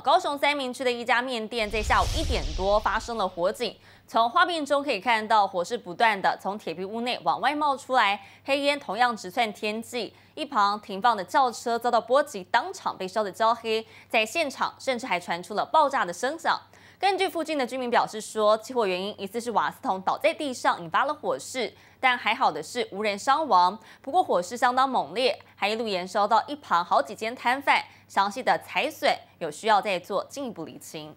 高雄三明区的一家面店在下午一点多发生了火警。从画面中可以看到，火势不断的从铁皮屋内往外冒出来，黑烟同样直窜天际。一旁停放的轿车遭到波及，当场被烧得焦黑。在现场，甚至还传出了爆炸的声响。根据附近的居民表示说，起火原因疑似是瓦斯桶倒在地上引发了火势，但还好的是无人伤亡。不过火势相当猛烈，还一路延烧到一旁好几间摊贩，详细的灾损有需要再做进一步厘清。